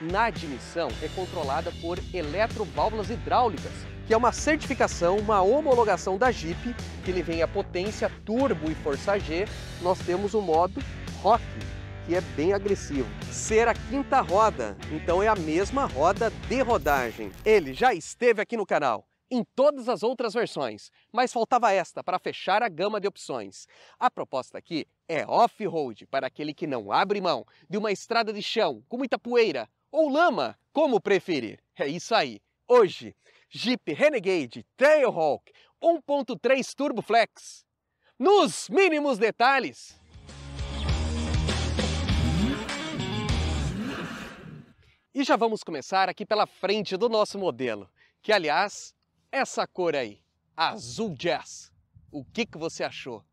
na admissão é controlada por eletroválvulas hidráulicas, que é uma certificação, uma homologação da Jeep, que ele vem a potência, turbo e força G. Nós temos o modo rock, que é bem agressivo. Ser a quinta roda, então é a mesma roda de rodagem. Ele já esteve aqui no canal em todas as outras versões, mas faltava esta para fechar a gama de opções. A proposta aqui é off-road para aquele que não abre mão de uma estrada de chão com muita poeira, ou lama, como preferir. É isso aí. Hoje, Jeep Renegade Trailhawk 1.3 Turbo Flex. Nos mínimos detalhes. E já vamos começar aqui pela frente do nosso modelo, que aliás, essa cor aí, azul jazz. O que, que você achou?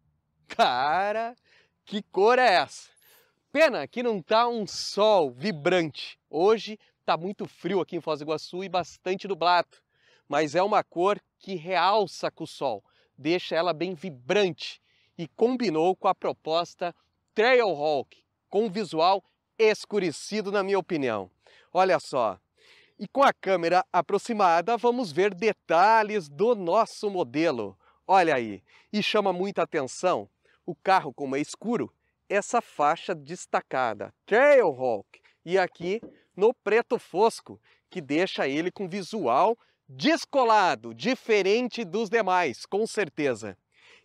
Cara, que cor é essa? Pena que não tá um sol vibrante. Hoje tá muito frio aqui em Foz do Iguaçu e bastante nublado, mas é uma cor que realça com o sol, deixa ela bem vibrante e combinou com a proposta Trailhawk, com visual escurecido na minha opinião. Olha só. E com a câmera aproximada, vamos ver detalhes do nosso modelo. Olha aí, e chama muita atenção o carro como é escuro, essa faixa destacada, Trailhawk, e aqui no preto fosco, que deixa ele com visual descolado, diferente dos demais, com certeza.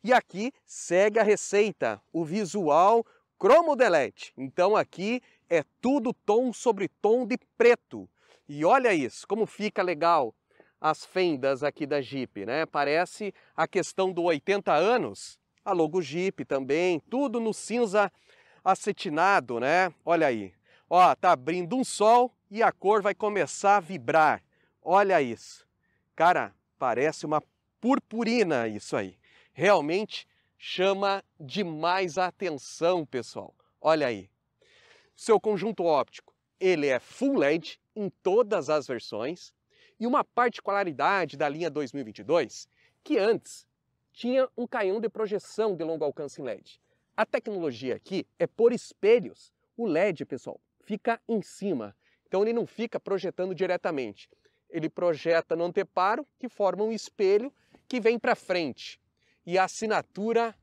E aqui segue a receita, o visual cromo delete. Então aqui é tudo tom sobre tom de preto. E olha isso, como fica legal as fendas aqui da Jeep, né? Parece a questão do 80 anos a logo Jeep também, tudo no cinza acetinado, né? Olha aí. Ó, tá abrindo um sol e a cor vai começar a vibrar. Olha isso. Cara, parece uma purpurina isso aí. Realmente chama demais a atenção, pessoal. Olha aí. Seu conjunto óptico, ele é full LED em todas as versões e uma particularidade da linha 2022 que antes tinha um canhão de projeção de longo alcance em LED. A tecnologia aqui é por espelhos. O LED, pessoal, fica em cima, então ele não fica projetando diretamente. Ele projeta no anteparo, que forma um espelho que vem para frente. E a assinatura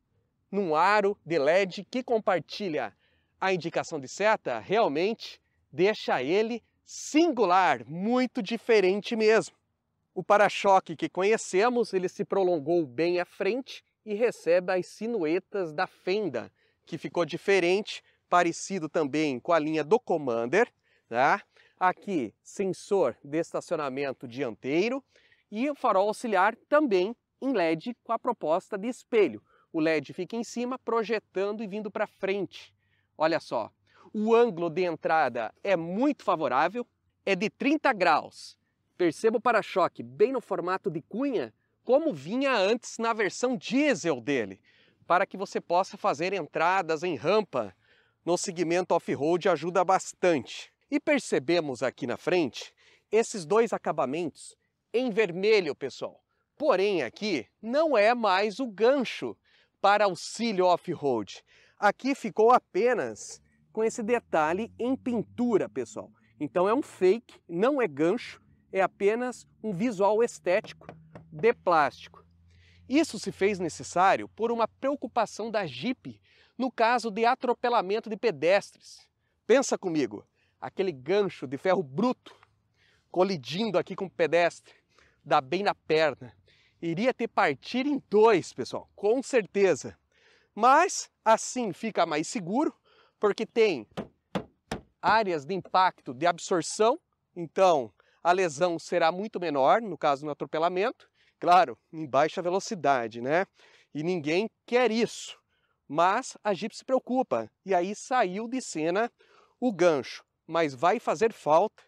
num aro de LED que compartilha a indicação de seta realmente deixa ele singular, muito diferente mesmo. O para-choque que conhecemos, ele se prolongou bem à frente e recebe as sinuetas da fenda, que ficou diferente, parecido também com a linha do Commander, tá? Aqui, sensor de estacionamento dianteiro e o farol auxiliar também em LED com a proposta de espelho. O LED fica em cima, projetando e vindo para frente. Olha só, o ângulo de entrada é muito favorável, é de 30 graus Perceba o para-choque bem no formato de cunha, como vinha antes na versão diesel dele, para que você possa fazer entradas em rampa no segmento off-road ajuda bastante. E percebemos aqui na frente esses dois acabamentos em vermelho, pessoal. Porém, aqui não é mais o gancho para auxílio off-road. Aqui ficou apenas com esse detalhe em pintura, pessoal. Então é um fake, não é gancho, é apenas um visual estético de plástico. Isso se fez necessário por uma preocupação da Jeep no caso de atropelamento de pedestres. Pensa comigo, aquele gancho de ferro bruto colidindo aqui com o pedestre, dá bem na perna. Iria ter partir em dois, pessoal, com certeza. Mas assim fica mais seguro, porque tem áreas de impacto de absorção, então a lesão será muito menor, no caso do atropelamento, claro, em baixa velocidade, né? E ninguém quer isso. Mas a Jeep se preocupa e aí saiu de cena o gancho, mas vai fazer falta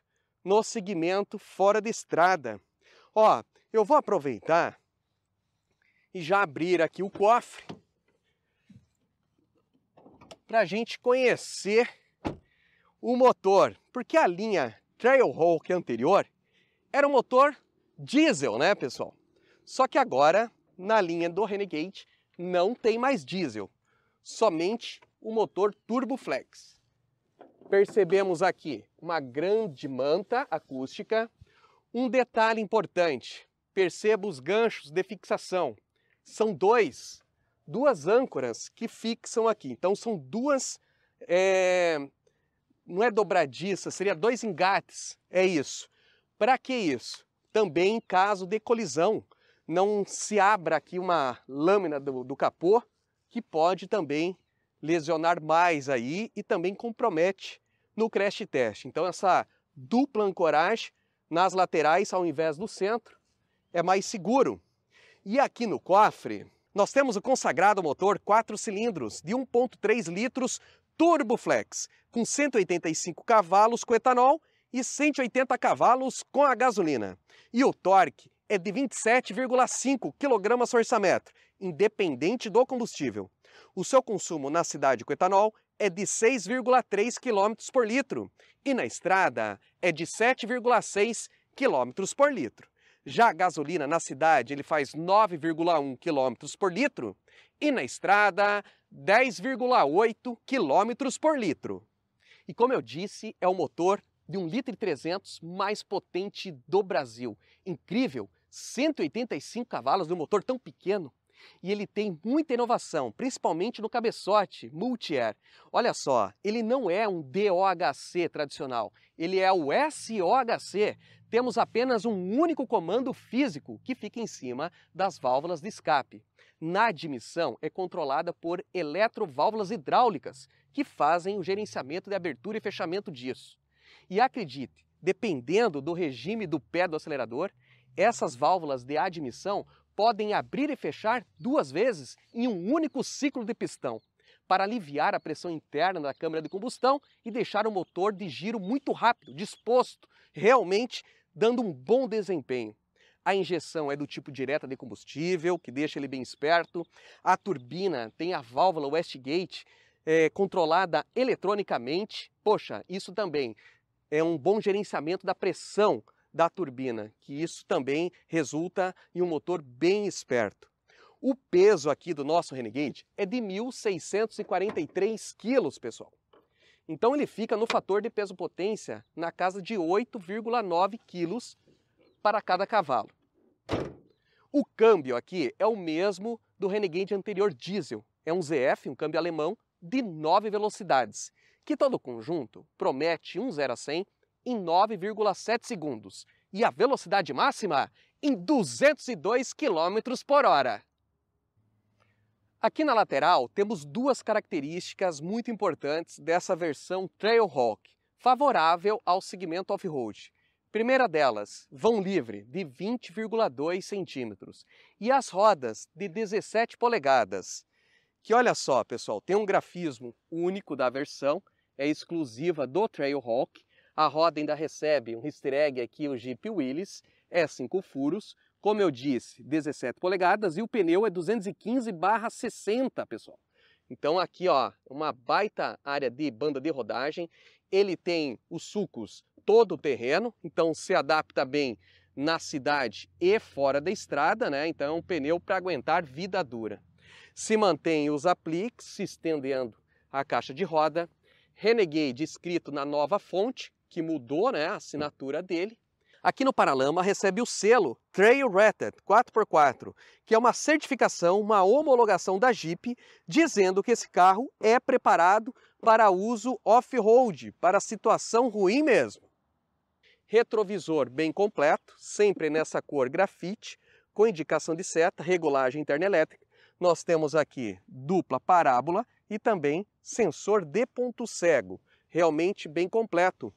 no segmento fora de estrada. Ó, eu vou aproveitar e já abrir aqui o cofre para a gente conhecer o motor, porque a linha Trailhawk anterior era um motor diesel, né, pessoal? Só que agora, na linha do Renegade, não tem mais diesel, somente o motor Turboflex. Percebemos aqui uma grande manta acústica. Um detalhe importante, perceba os ganchos de fixação. São dois, duas âncoras que fixam aqui. Então são duas é, não é dobradiça, seria dois engates. É isso. Para que isso? Também em caso de colisão, não se abra aqui uma lâmina do, do capô, que pode também lesionar mais aí e também compromete no crash test. Então essa dupla ancoragem nas laterais ao invés do centro é mais seguro. E aqui no cofre, nós temos o consagrado motor 4 cilindros de 1.3 litros Turboflex, com 185 cavalos com etanol e 180 cavalos com a gasolina. E o torque é de 27,5 kg força metro, independente do combustível. O seu consumo na cidade com etanol é de 6,3 km por litro e na estrada é de 7,6 km por litro. Já a gasolina na cidade ele faz 9,1 km por litro e na estrada 10,8 km por litro. E como eu disse, é o motor de 1,3 litro 300 mais potente do Brasil. Incrível, 185 cavalos de um motor tão pequeno. E ele tem muita inovação, principalmente no cabeçote Multi-Air. Olha só, ele não é um DOHC tradicional, ele é o SOHC. Temos apenas um único comando físico que fica em cima das válvulas de escape na admissão é controlada por eletroválvulas hidráulicas, que fazem o gerenciamento de abertura e fechamento disso. E acredite, dependendo do regime do pé do acelerador, essas válvulas de admissão podem abrir e fechar duas vezes em um único ciclo de pistão, para aliviar a pressão interna da câmara de combustão e deixar o motor de giro muito rápido, disposto, realmente dando um bom desempenho. A injeção é do tipo direta de combustível, que deixa ele bem esperto. A turbina tem a válvula Westgate é, controlada eletronicamente. Poxa, isso também é um bom gerenciamento da pressão da turbina, que isso também resulta em um motor bem esperto. O peso aqui do nosso Renegade é de 1.643 quilos, pessoal. Então ele fica no fator de peso-potência na casa de 8,9 quilos para cada cavalo. O câmbio aqui é o mesmo do Renegade anterior diesel. É um ZF, um câmbio alemão, de 9 velocidades, que todo o conjunto promete um 0 a 100 em 9,7 segundos e a velocidade máxima em 202 km por hora. Aqui na lateral temos duas características muito importantes dessa versão Trailhawk, favorável ao segmento off-road. Primeira delas, vão livre de 20,2 centímetros e as rodas de 17 polegadas. Que olha só, pessoal, tem um grafismo único da versão, é exclusiva do Trailhawk. A roda ainda recebe um easter egg aqui, o Jeep Willis, é 5 furos, como eu disse, 17 polegadas e o pneu é 215/60, pessoal. Então aqui, ó, uma baita área de banda de rodagem ele tem os sucos todo o terreno, então se adapta bem na cidade e fora da estrada, né? Então, é um pneu para aguentar vida dura. Se mantém os apliques, se estendendo a caixa de roda. Renegade escrito na nova fonte, que mudou né, a assinatura dele. Aqui no Paralama recebe o selo Trail Rated 4x4, que é uma certificação, uma homologação da Jeep, dizendo que esse carro é preparado para uso off-road, para situação ruim mesmo. Retrovisor bem completo, sempre nessa cor grafite, com indicação de seta, regulagem interna elétrica. Nós temos aqui dupla parábola e também sensor de ponto cego, realmente bem completo.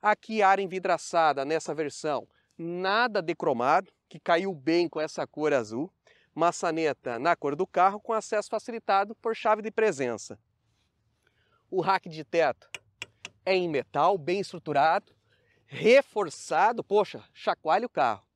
Aqui área envidraçada nessa versão, nada de cromado, que caiu bem com essa cor azul. Maçaneta na cor do carro com acesso facilitado por chave de presença. O rack de teto é em metal, bem estruturado, reforçado, poxa, chacoalha o carro.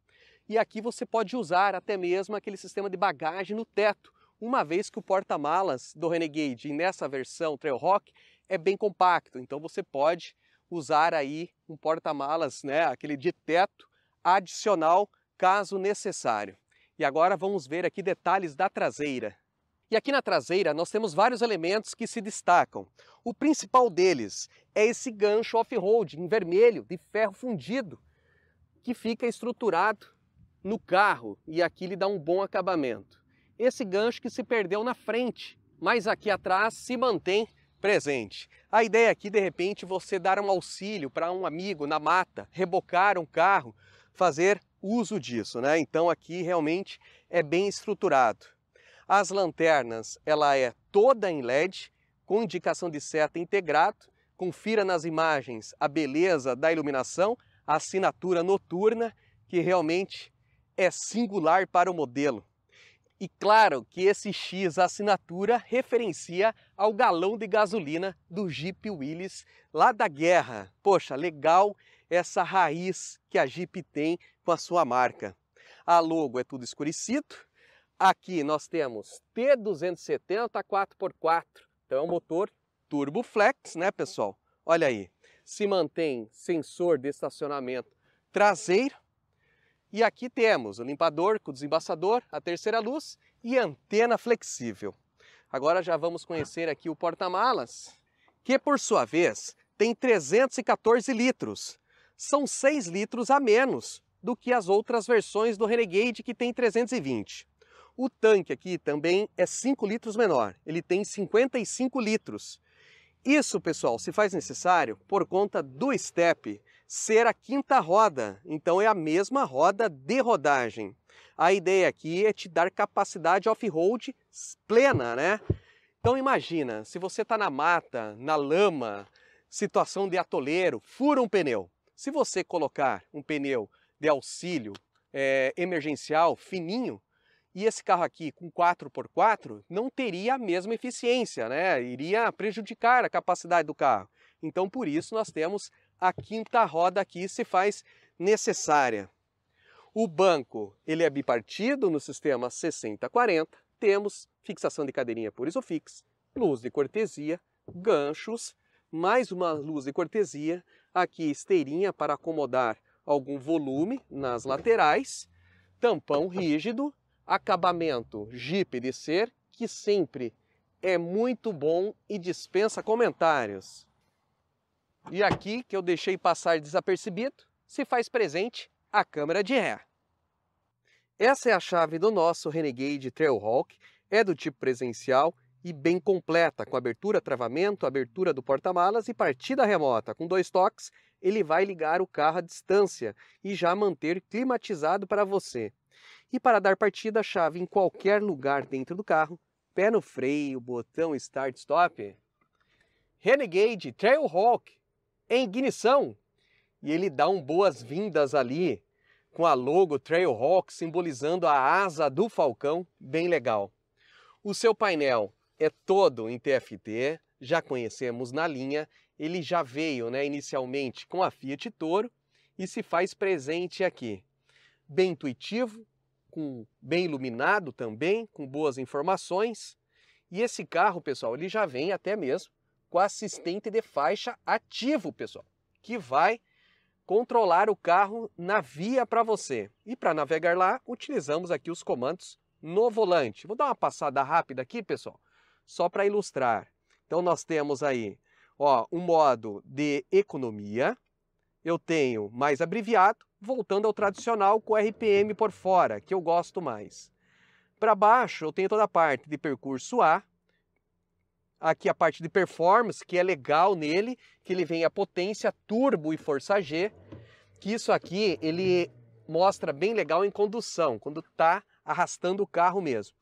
E aqui você pode usar até mesmo aquele sistema de bagagem no teto, uma vez que o porta-malas do Renegade, nessa versão Trailhawk, é bem compacto, então você pode usar aí um porta-malas, né, aquele de teto adicional, caso necessário. E agora vamos ver aqui detalhes da traseira. E aqui na traseira nós temos vários elementos que se destacam. O principal deles é esse gancho off-road em vermelho, de ferro fundido, que fica estruturado no carro e aqui lhe dá um bom acabamento. Esse gancho que se perdeu na frente, mas aqui atrás se mantém presente. A ideia aqui, de repente, você dar um auxílio para um amigo na mata, rebocar um carro, fazer uso disso, né? Então aqui realmente é bem estruturado. As lanternas, ela é toda em LED, com indicação de seta integrado. Confira nas imagens a beleza da iluminação, a assinatura noturna, que realmente é singular para o modelo. E claro que esse X assinatura referencia ao galão de gasolina do Jeep Willys lá da guerra. Poxa, legal essa raiz que a Jeep tem com a sua marca. A logo é tudo escurecido, Aqui nós temos T270 4x4, então é um motor turbo flex, né pessoal? Olha aí, se mantém sensor de estacionamento traseiro. E aqui temos o limpador com o desembaçador, a terceira luz e antena flexível. Agora já vamos conhecer aqui o porta-malas, que por sua vez tem 314 litros. São 6 litros a menos do que as outras versões do Renegade que tem 320. O tanque aqui também é 5 litros menor, ele tem 55 litros. Isso, pessoal, se faz necessário por conta do step ser a quinta roda, então é a mesma roda de rodagem. A ideia aqui é te dar capacidade off-road plena, né? Então imagina, se você está na mata, na lama, situação de atoleiro, fura um pneu. Se você colocar um pneu de auxílio é, emergencial fininho, e esse carro aqui com 4x4 não teria a mesma eficiência, né? Iria prejudicar a capacidade do carro. Então, por isso, nós temos a quinta roda aqui, se faz necessária. O banco ele é bipartido no sistema 60-40. Temos fixação de cadeirinha por Isofix, luz de cortesia, ganchos, mais uma luz de cortesia, aqui esteirinha para acomodar algum volume nas laterais, tampão rígido Acabamento Jeep de ser que sempre é muito bom e dispensa comentários. E aqui, que eu deixei passar desapercebido, se faz presente a câmera de ré. Essa é a chave do nosso Renegade Trailhawk, é do tipo presencial e bem completa, com abertura, travamento, abertura do porta-malas e partida remota. Com dois toques, ele vai ligar o carro à distância e já manter climatizado para você. E para dar partida, a chave em qualquer lugar dentro do carro, pé no freio, botão start stop, Renegade Trailhawk em ignição. E ele dá um boas-vindas ali com a logo Trailhawk simbolizando a asa do falcão, bem legal. O seu painel é todo em TFT, já conhecemos na linha, ele já veio, né, inicialmente com a Fiat Toro e se faz presente aqui bem intuitivo, com bem iluminado também, com boas informações. E esse carro, pessoal, ele já vem até mesmo com assistente de faixa ativo, pessoal, que vai controlar o carro na via para você. E para navegar lá, utilizamos aqui os comandos no volante. Vou dar uma passada rápida aqui, pessoal, só para ilustrar. Então nós temos aí, ó, um modo de economia. Eu tenho mais abreviado, voltando ao tradicional com RPM por fora, que eu gosto mais. Para baixo, eu tenho toda a parte de percurso A, aqui a parte de performance, que é legal nele, que ele vem a potência, turbo e força G, que isso aqui ele mostra bem legal em condução, quando está arrastando o carro mesmo.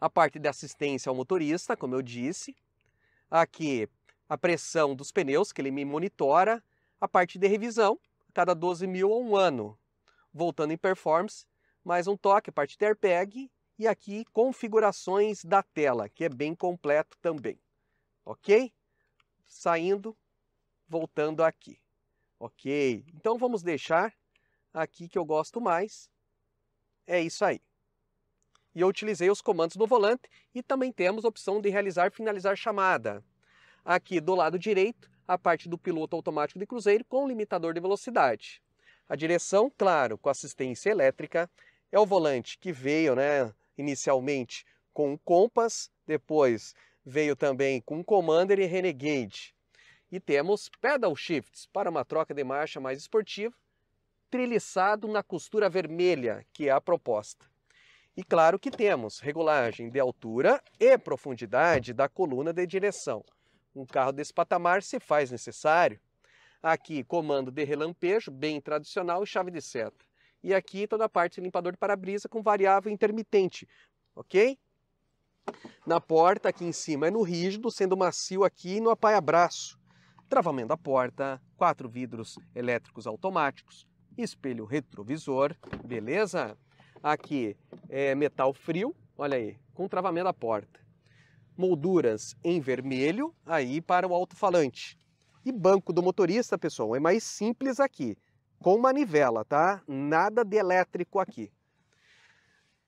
A parte de assistência ao motorista, como eu disse. Aqui a pressão dos pneus, que ele me monitora. A parte de revisão, cada 12 mil a um ano. Voltando em performance, mais um toque, parte de AirPag e aqui configurações da tela, que é bem completo também. Ok? Saindo, voltando aqui. Ok, então vamos deixar aqui que eu gosto mais. É isso aí. E eu utilizei os comandos no volante e também temos a opção de realizar finalizar chamada. Aqui do lado direito a parte do piloto automático de cruzeiro com limitador de velocidade. A direção, claro, com assistência elétrica, é o volante que veio, né, inicialmente com o Compass, depois veio também com o Commander e Renegade. E temos pedal shifts para uma troca de marcha mais esportiva, trilhado na costura vermelha, que é a proposta. E claro que temos regulagem de altura e profundidade da coluna de direção. Um carro desse patamar se faz necessário. Aqui, comando de relampejo, bem tradicional, e chave de seta. E aqui, toda a parte limpador de para-brisa com variável intermitente, ok? Na porta, aqui em cima, é no rígido, sendo macio aqui no apoia-braço. Travamento da porta, quatro vidros elétricos automáticos, espelho retrovisor, beleza? Aqui é metal frio, olha aí, com travamento da porta molduras em vermelho aí para o alto-falante. E banco do motorista, pessoal, é mais simples aqui, com manivela, tá? Nada de elétrico aqui.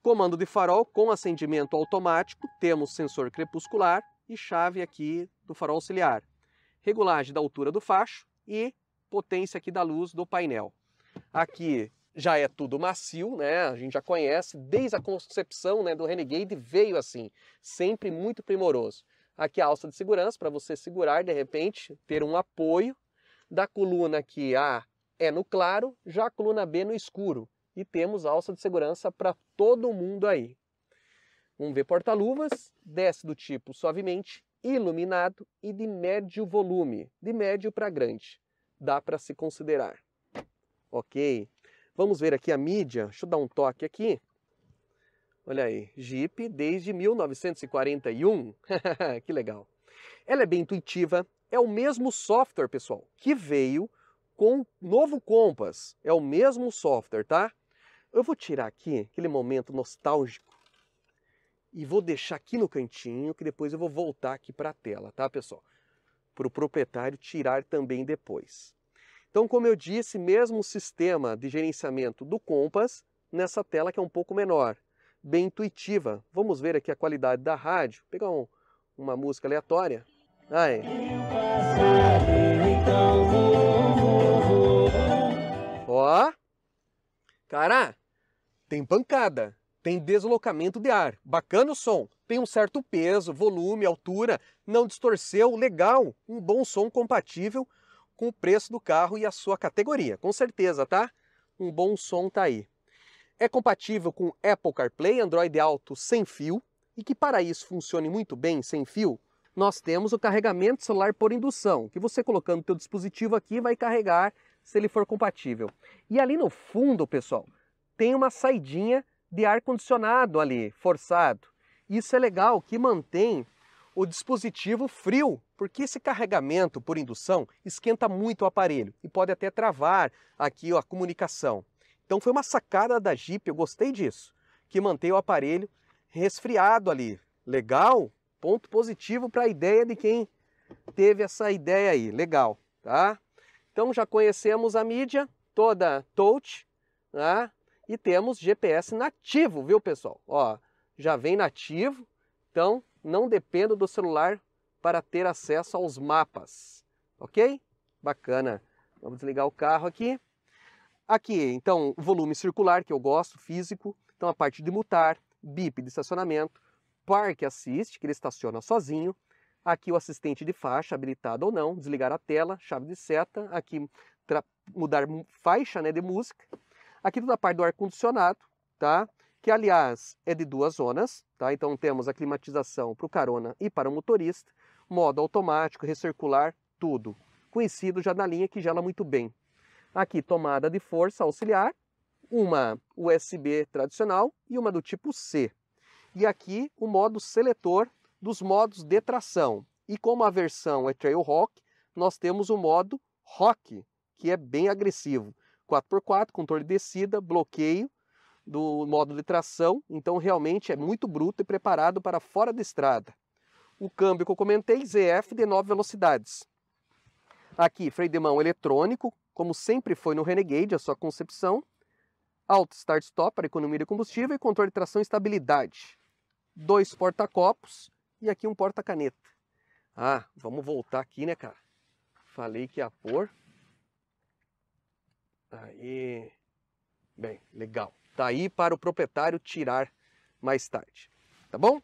Comando de farol com acendimento automático, temos sensor crepuscular e chave aqui do farol auxiliar. Regulagem da altura do facho e potência aqui da luz do painel. Aqui já é tudo macio, né? A gente já conhece, desde a concepção né, do Renegade veio assim, sempre muito primoroso. Aqui a alça de segurança para você segurar, de repente, ter um apoio da coluna que A ah, é no claro, já a coluna B no escuro. E temos alça de segurança para todo mundo aí. Um V porta-luvas, desce do tipo suavemente, iluminado e de médio volume, de médio para grande. Dá para se considerar. Ok? Vamos ver aqui a mídia, deixa eu dar um toque aqui. Olha aí, Jeep desde 1941, que legal. Ela é bem intuitiva, é o mesmo software, pessoal, que veio com o novo Compass, é o mesmo software, tá? Eu vou tirar aqui aquele momento nostálgico e vou deixar aqui no cantinho, que depois eu vou voltar aqui para a tela, tá, pessoal? Para o proprietário tirar também depois. Então, como eu disse, mesmo o sistema de gerenciamento do Compass, nessa tela que é um pouco menor, bem intuitiva. Vamos ver aqui a qualidade da rádio. Vou pegar um, uma música aleatória. Aí. Ó. Cara, tem pancada, tem deslocamento de ar. Bacana o som. Tem um certo peso, volume, altura. Não distorceu. Legal. Um bom som compatível com o preço do carro e a sua categoria. Com certeza, tá? Um bom som tá aí. É compatível com Apple CarPlay, Android Auto sem fio e que para isso funcione muito bem sem fio, nós temos o carregamento celular por indução, que você colocando o seu dispositivo aqui vai carregar se ele for compatível. E ali no fundo, pessoal, tem uma saidinha de ar condicionado ali, forçado. Isso é legal que mantém o dispositivo frio, porque esse carregamento por indução esquenta muito o aparelho e pode até travar aqui a comunicação. Então foi uma sacada da Jeep, eu gostei disso, que mantém o aparelho resfriado ali. Legal? Ponto positivo para a ideia de quem teve essa ideia aí. Legal, tá? Então já conhecemos a mídia toda touch, né? E temos GPS nativo, viu, pessoal? Ó, já vem nativo. Então, não dependo do celular para ter acesso aos mapas. Ok? Bacana. Vamos desligar o carro aqui. Aqui, então, volume circular, que eu gosto, físico. Então, a parte de mutar, bip de estacionamento, parque Assist que ele estaciona sozinho. Aqui o assistente de faixa, habilitado ou não, desligar a tela, chave de seta. Aqui mudar faixa né, de música. Aqui toda a parte do ar-condicionado, tá? que aliás é de duas zonas, tá? Então temos a climatização para o carona e para o motorista, modo automático, recircular, tudo. Conhecido já na linha que gela muito bem. Aqui tomada de força auxiliar, uma USB tradicional e uma do tipo C. E aqui o modo seletor dos modos de tração. E como a versão é Trail Rock, nós temos o modo Rock, que é bem agressivo. 4x4, controle de descida, bloqueio do módulo de tração, então realmente é muito bruto e preparado para fora da estrada. O câmbio que eu comentei, ZF de 9 velocidades. Aqui, freio de mão eletrônico, como sempre foi no Renegade, a sua concepção. Auto Start Stop para economia de combustível e controle de tração e estabilidade. Dois porta-copos e aqui um porta-caneta. Ah, vamos voltar aqui, né, cara? Falei que ia pôr. Aí. Bem, legal tá aí para o proprietário tirar mais tarde. Tá bom?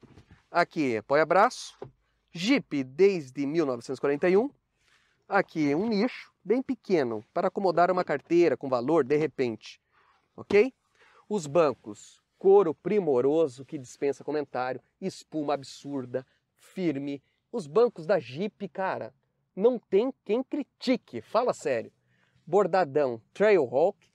Aqui apoia-braço, Jeep desde 1941. Aqui um nicho bem pequeno para acomodar uma carteira com valor de repente, ok? Os bancos, couro primoroso que dispensa comentário, espuma absurda, firme. Os bancos da Jeep, cara, não tem quem critique, fala sério. Bordadão Trailhawk,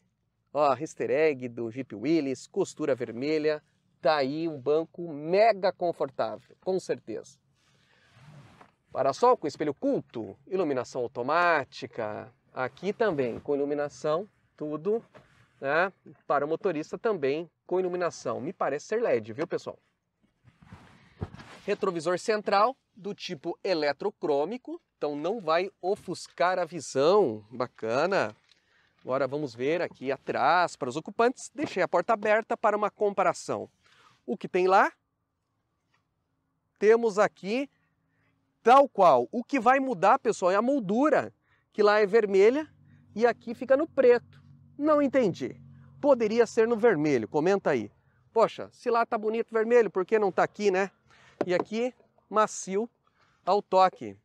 ó, easter egg do Jeep Willys, costura vermelha, tá aí um banco mega confortável, com certeza. Parasol com espelho culto, iluminação automática, aqui também com iluminação, tudo, né? Para o motorista também com iluminação. Me parece ser LED, viu, pessoal? Retrovisor central do tipo eletrocrômico, então não vai ofuscar a visão. Bacana. Agora vamos ver aqui atrás para os ocupantes. Deixei a porta aberta para uma comparação. O que tem lá? Temos aqui tal qual. O que vai mudar, pessoal, é a moldura, que lá é vermelha e aqui fica no preto. Não entendi. Poderia ser no vermelho, comenta aí. Poxa, se lá tá bonito vermelho, por que não tá aqui, né? E aqui, macio ao toque.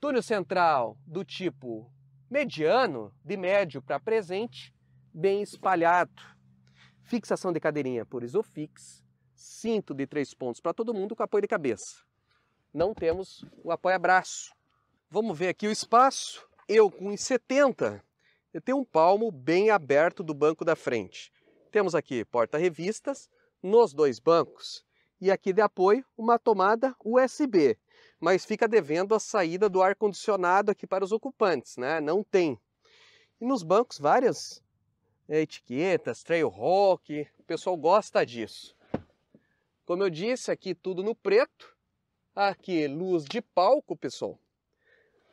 Túnel central do tipo mediano, de médio para presente, bem espalhado. Fixação de cadeirinha por Isofix, cinto de três pontos para todo mundo com apoio de cabeça. Não temos o apoio-braço. Vamos ver aqui o espaço. Eu com 1,70, eu tenho um palmo bem aberto do banco da frente. Temos aqui porta-revistas nos dois bancos e aqui de apoio uma tomada USB mas fica devendo a saída do ar-condicionado aqui para os ocupantes, né? Não tem. E nos bancos, várias eh, etiquetas, trail rock, o pessoal gosta disso. Como eu disse, aqui tudo no preto. Aqui, luz de palco, pessoal.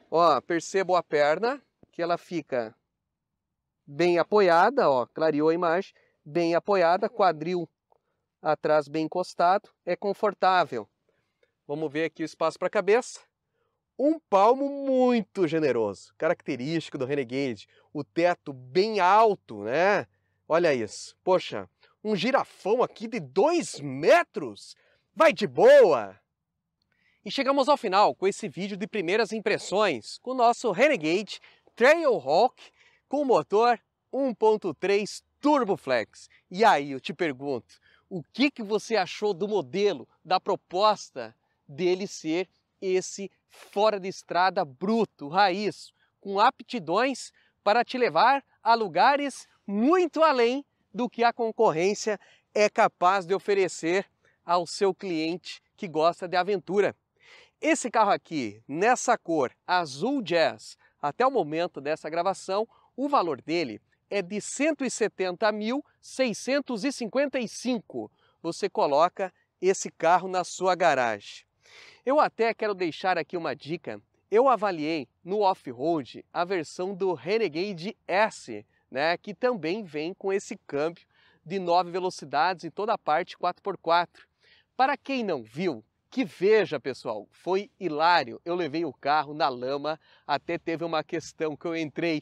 Ó, percebo a perna, que ela fica bem apoiada, ó, clareou a imagem, bem apoiada, quadril atrás bem encostado, é confortável. Vamos ver aqui o espaço para a cabeça. Um palmo muito generoso, característico do Renegade. O teto bem alto, né? Olha isso. Poxa, um girafão aqui de 2 metros? Vai de boa! E chegamos ao final com esse vídeo de primeiras impressões com o nosso Renegade Trailhawk com motor 1.3 Turbo Flex. E aí, eu te pergunto, o que, que você achou do modelo, da proposta? dele ser esse fora de estrada bruto, raiz, com aptidões para te levar a lugares muito além do que a concorrência é capaz de oferecer ao seu cliente que gosta de aventura. Esse carro aqui, nessa cor azul jazz, até o momento dessa gravação, o valor dele é de 170.655. Você coloca esse carro na sua garagem. Eu até quero deixar aqui uma dica. Eu avaliei no off-road a versão do Renegade S, né, que também vem com esse câmbio de 9 velocidades em toda a parte 4x4. Para quem não viu, que veja, pessoal, foi hilário. Eu levei o carro na lama, até teve uma questão que eu entrei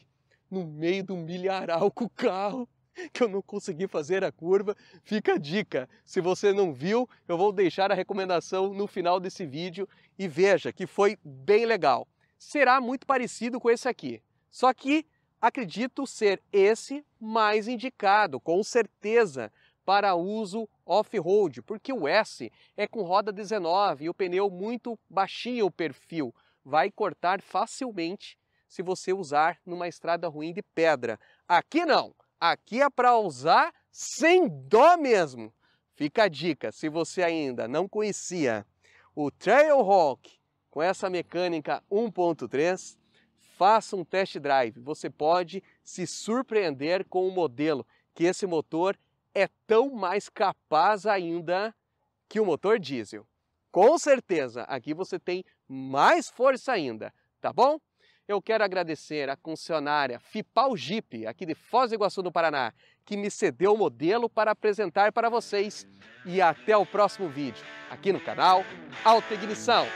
no meio do milharal com o carro que eu não consegui fazer a curva, fica a dica. Se você não viu, eu vou deixar a recomendação no final desse vídeo e veja que foi bem legal. Será muito parecido com esse aqui, só que acredito ser esse mais indicado, com certeza, para uso off-road, porque o S é com roda 19 e o pneu muito baixinho o perfil, vai cortar facilmente se você usar numa estrada ruim de pedra. Aqui não! Aqui é para usar sem dó mesmo. Fica a dica, se você ainda não conhecia o Trailhawk com essa mecânica 1.3, faça um test drive. Você pode se surpreender com o modelo, que esse motor é tão mais capaz ainda que o motor diesel. Com certeza, aqui você tem mais força ainda, tá bom? Eu quero agradecer à concessionária Fipal Jeep, aqui de Foz do Iguaçu, no Paraná, que me cedeu o modelo para apresentar para vocês. E até o próximo vídeo, aqui no canal Alta Ignição.